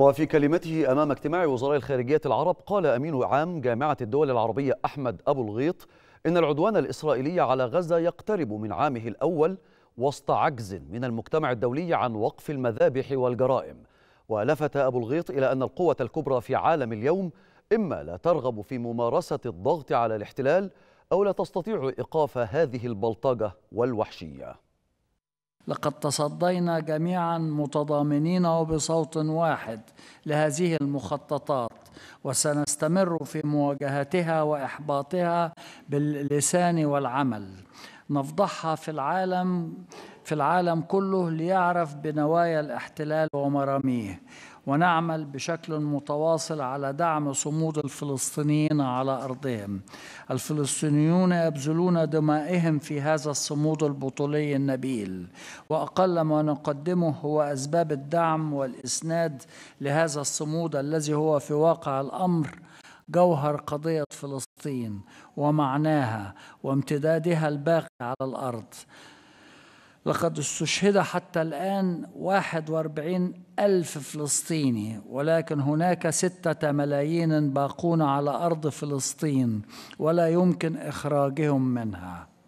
وفي كلمته أمام اجتماع وزراء الخارجية العرب قال أمين عام جامعة الدول العربية أحمد أبو الغيط إن العدوان الإسرائيلي على غزة يقترب من عامه الأول وسط عجز من المجتمع الدولي عن وقف المذابح والجرائم ولفت أبو الغيط إلى أن القوة الكبرى في عالم اليوم إما لا ترغب في ممارسة الضغط على الاحتلال أو لا تستطيع إيقاف هذه البلطجة والوحشية لقد تصدينا جميعا متضامنين وبصوت واحد لهذه المخططات وسنستمر في مواجهتها واحباطها باللسان والعمل نفضحها في العالم في العالم كله ليعرف بنوايا الاحتلال ومراميه ونعمل بشكل متواصل على دعم صمود الفلسطينيين على ارضهم. الفلسطينيون يبذلون دمائهم في هذا الصمود البطولي النبيل، واقل ما نقدمه هو اسباب الدعم والاسناد لهذا الصمود الذي هو في واقع الامر جوهر قضيه فلسطين ومعناها وامتدادها الباقي على الارض. لقد استشهد حتى الآن 41 ألف فلسطيني ولكن هناك ستة ملايين باقون على أرض فلسطين ولا يمكن إخراجهم منها